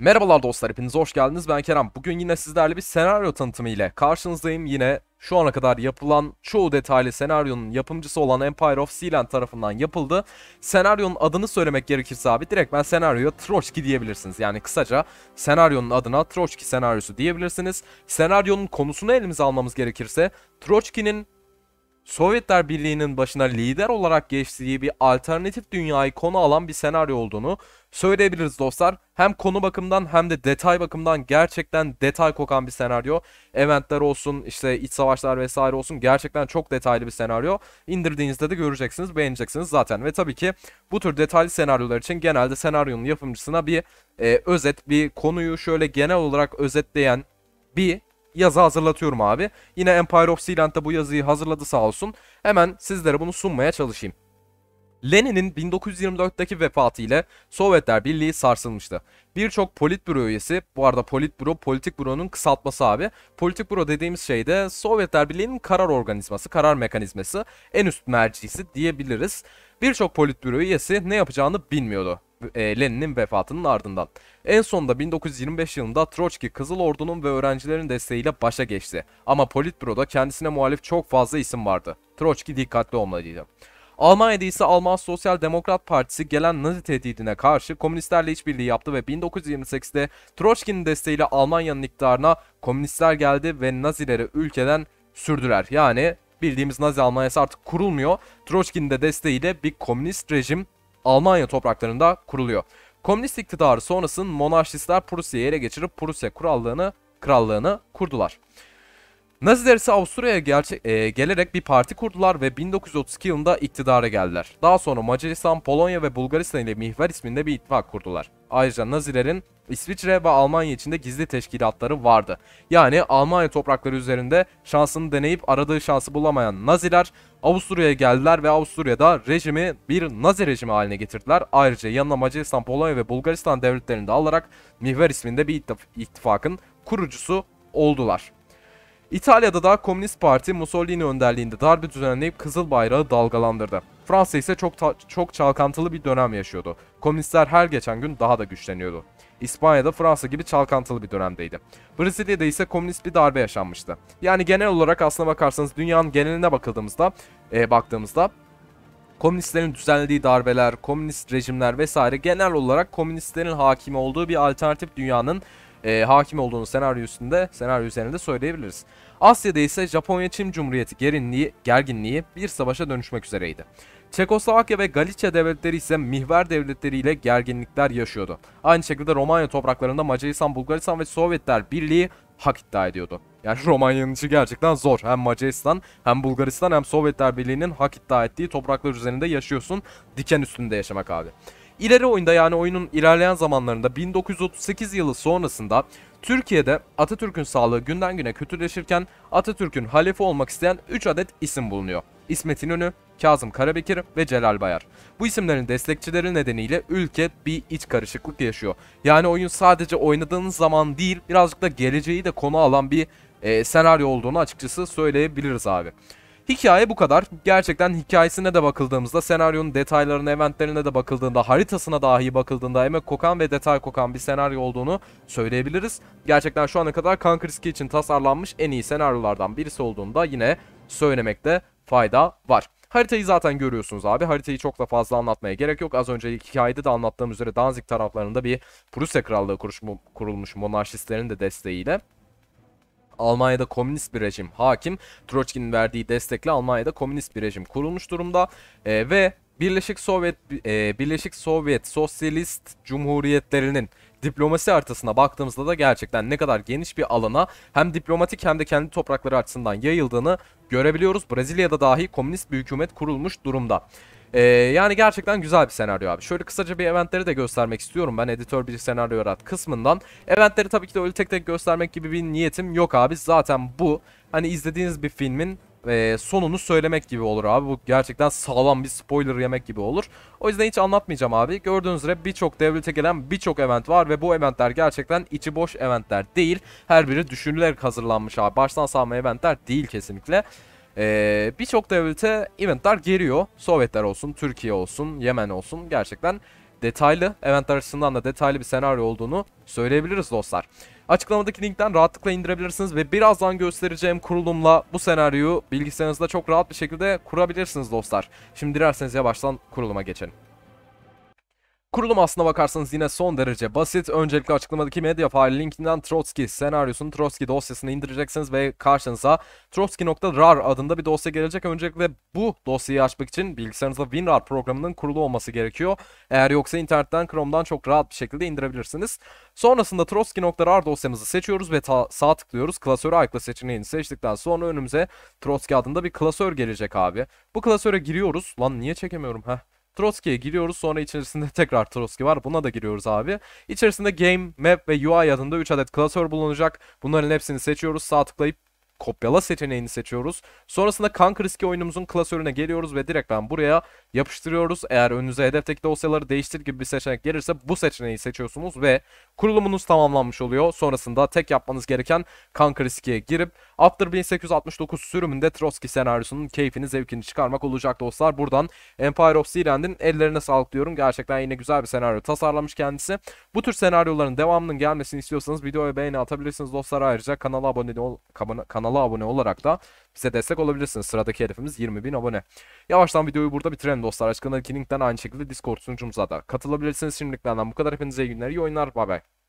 Merhabalar dostlar hepiniz hoş geldiniz ben Kerem. Bugün yine sizlerle bir senaryo tanıtımı ile karşınızdayım. Yine şu ana kadar yapılan çoğu detaylı senaryonun yapımcısı olan Empire of Sealand tarafından yapıldı. Senaryonun adını söylemek gerekirse abi direkt ben senaryoya Troçki diyebilirsiniz. Yani kısaca senaryonun adına Troçki senaryosu diyebilirsiniz. Senaryonun konusunu elimize almamız gerekirse Troçki'nin Sovyetler Birliği'nin başına lider olarak geçtiği bir alternatif dünyayı konu alan bir senaryo olduğunu söyleyebiliriz dostlar. Hem konu bakımından hem de detay bakımından gerçekten detay kokan bir senaryo. Eventler olsun işte iç savaşlar vesaire olsun gerçekten çok detaylı bir senaryo. İndirdiğinizde de göreceksiniz beğeneceksiniz zaten ve tabii ki bu tür detaylı senaryolar için genelde senaryonun yapımcısına bir e, özet bir konuyu şöyle genel olarak özetleyen bir yazı hazırlatıyorum abi. Yine Empire of Sealand'da bu yazıyı hazırladı sağ olsun. Hemen sizlere bunu sunmaya çalışayım. Lenin'in 1924'teki vefatı ile Sovyetler Birliği sarsılmıştı. Birçok politbüro üyesi, bu arada politbüro politik büronun kısaltması abi. Politik büro dediğimiz şey de Sovyetler Birliği'nin karar organizması, karar mekanizması, en üst mercisi diyebiliriz. Birçok politbüro üyesi ne yapacağını bilmiyordu e, Lenin'in vefatının ardından. En sonunda 1925 yılında Troçki Kızıl Ordu'nun ve öğrencilerin desteğiyle başa geçti. Ama Politbüro'da kendisine muhalif çok fazla isim vardı. Troçki dikkatli olmalıydı. Almanya'da ise Alman Sosyal Demokrat Partisi gelen Nazi tehdidine karşı komünistlerle işbirliği yaptı ve 1928'de Troçki'nin desteğiyle Almanya'nın iktidarına komünistler geldi ve Nazileri ülkeden sürdüler. Yani bildiğimiz Nazi Almanya'sı artık kurulmuyor. Troçki'nin de desteğiyle bir komünist rejim Almanya topraklarında kuruluyor. Komünist iktidarı sonrasın monarşistler Prusya'yı ele geçirip Prusya krallığını krallığını kurdular. Naziler ise Avusturya'ya e, gelerek bir parti kurdular ve 1932 yılında iktidara geldiler. Daha sonra Macaristan, Polonya ve Bulgaristan ile Mihver isminde bir ittifak kurdular. Ayrıca Nazilerin İsviçre ve Almanya içinde gizli teşkilatları vardı. Yani Almanya toprakları üzerinde şansını deneyip aradığı şansı bulamayan Naziler Avusturya'ya geldiler ve Avusturya'da rejimi bir Nazi rejimi haline getirdiler. Ayrıca yanına Macaristan, Polonya ve Bulgaristan devletlerini de alarak Mihver isminde bir ittifakın kurucusu oldular. İtalya'da da Komünist Parti Mussolini önderliğinde darbe düzenleyip Kızıl Bayrağı dalgalandırdı. Fransa ise çok çok çalkantılı bir dönem yaşıyordu. Komünistler her geçen gün daha da güçleniyordu. İspanya'da Fransa gibi çalkantılı bir dönemdeydi. Brezilya'da ise komünist bir darbe yaşanmıştı. Yani genel olarak aslına bakarsanız dünyanın geneline bakıldığımızda, e, baktığımızda komünistlerin düzenlediği darbeler, komünist rejimler vesaire genel olarak komünistlerin hakim olduğu bir alternatif dünyanın e, hakim olduğunu senaryo üstünde, senaryo üzerinde söyleyebiliriz. Asya'da ise Japonya Çin Cumhuriyeti gerinliği, gerginliği bir savaşa dönüşmek üzereydi. Çekoslovakya ve Galicia devletleri ise mihver devletleriyle gerginlikler yaşıyordu. Aynı şekilde Romanya topraklarında Macaristan, Bulgaristan ve Sovyetler Birliği hak iddia ediyordu. Yani Romanya'nın içi gerçekten zor. Hem Macaristan hem Bulgaristan hem Sovyetler Birliği'nin hak iddia ettiği topraklar üzerinde yaşıyorsun. Diken üstünde yaşamak abi. İleri oyunda yani oyunun ilerleyen zamanlarında 1938 yılı sonrasında Türkiye'de Atatürk'ün sağlığı günden güne kötüleşirken Atatürk'ün halife olmak isteyen 3 adet isim bulunuyor. İsmet İnönü, Kazım Karabekir ve Celal Bayar. Bu isimlerin destekçileri nedeniyle ülke bir iç karışıklık yaşıyor. Yani oyun sadece oynadığınız zaman değil birazcık da geleceği de konu alan bir e, senaryo olduğunu açıkçası söyleyebiliriz abi. Hikaye bu kadar. Gerçekten hikayesine de bakıldığımızda, senaryonun detaylarına, eventlerine de bakıldığında, haritasına dahi bakıldığında emek kokan ve detay kokan bir senaryo olduğunu söyleyebiliriz. Gerçekten şu ana kadar Conquer Ski için tasarlanmış en iyi senaryolardan birisi olduğunu da yine söylemekte fayda var. Haritayı zaten görüyorsunuz abi. Haritayı çok da fazla anlatmaya gerek yok. Az önce hikayede de anlattığım üzere Danzig taraflarında bir Prusya Krallığı kurulmuş monarşistlerin de desteğiyle Almanya'da komünist bir rejim hakim. Troçki'nin verdiği destekle Almanya'da komünist bir rejim kurulmuş durumda e, ve Birleşik Sovyet e, Birleşik Sovyet Sosyalist Cumhuriyetlerinin diplomasi haritasına baktığımızda da gerçekten ne kadar geniş bir alana hem diplomatik hem de kendi toprakları açısından yayıldığını görebiliyoruz. Brezilya'da dahi komünist bir hükümet kurulmuş durumda. Ee, yani gerçekten güzel bir senaryo abi. Şöyle kısaca bir eventleri de göstermek istiyorum ben editör bir senaryo yarat kısmından. Eventleri tabii ki de öyle tek tek göstermek gibi bir niyetim yok abi. Zaten bu hani izlediğiniz bir filmin e, sonunu söylemek gibi olur abi. Bu gerçekten sağlam bir spoiler yemek gibi olur. O yüzden hiç anlatmayacağım abi. Gördüğünüz üzere birçok devlete gelen birçok event var ve bu eventler gerçekten içi boş eventler değil. Her biri düşünülerek hazırlanmış abi. Baştan sağma eventler değil kesinlikle. Ee, Birçok devlete eventler geliyor. Sovyetler olsun, Türkiye olsun, Yemen olsun. Gerçekten detaylı, eventler açısından da detaylı bir senaryo olduğunu söyleyebiliriz dostlar. Açıklamadaki linkten rahatlıkla indirebilirsiniz ve birazdan göstereceğim kurulumla bu senaryoyu bilgisayarınızda çok rahat bir şekilde kurabilirsiniz dostlar. Şimdi dilerseniz yavaştan kuruluma geçelim. Kurulum aslına bakarsanız yine son derece basit. Öncelikle açıklamadaki medya faili linkinden Trotsky senaryosunun Trotsky dosyasını indireceksiniz ve karşınıza Trotsky.rar adında bir dosya gelecek. Öncelikle bu dosyayı açmak için bilgisayarınızda WinRAR programının kurulu olması gerekiyor. Eğer yoksa internetten Chrome'dan çok rahat bir şekilde indirebilirsiniz. Sonrasında Trotsky.rar dosyamızı seçiyoruz ve sağ tıklıyoruz. Klasörü ayıkla seçeneğini seçtikten sonra önümüze Trotsky adında bir klasör gelecek abi. Bu klasöre giriyoruz. Lan niye çekemiyorum heh. Trotsky'ye giriyoruz. Sonra içerisinde tekrar Trotsky var. Buna da giriyoruz abi. İçerisinde Game, Map ve UI adında 3 adet klasör bulunacak. Bunların hepsini seçiyoruz. Sağ tıklayıp kopyala seçeneğini seçiyoruz. Sonrasında Kank Riski oyunumuzun klasörüne geliyoruz ve direkt ben buraya yapıştırıyoruz. Eğer önünüze hedefteki dosyaları değiştir gibi bir seçenek gelirse bu seçeneği seçiyorsunuz ve kurulumunuz tamamlanmış oluyor. Sonrasında tek yapmanız gereken Kank Riski'ye girip After 1869 sürümünde Trotsky senaryosunun keyfini zevkini çıkarmak olacak dostlar. Buradan Empire of Zealand'in ellerine sağlık diyorum. Gerçekten yine güzel bir senaryo tasarlamış kendisi. Bu tür senaryoların devamının gelmesini istiyorsanız videoya beğeni atabilirsiniz dostlar. Ayrıca kanala abone, ol kanala abone olarak da bize destek olabilirsiniz. Sıradaki hedefimiz 20.000 abone. Yavaştan videoyu burada bitirelim dostlar. Açıklamadaki linkten aynı şekilde Discord sunucumuza da katılabilirsiniz. Şimdilik benden bu kadar. Hepinize iyi günler, iyi oyunlar. Bay bay.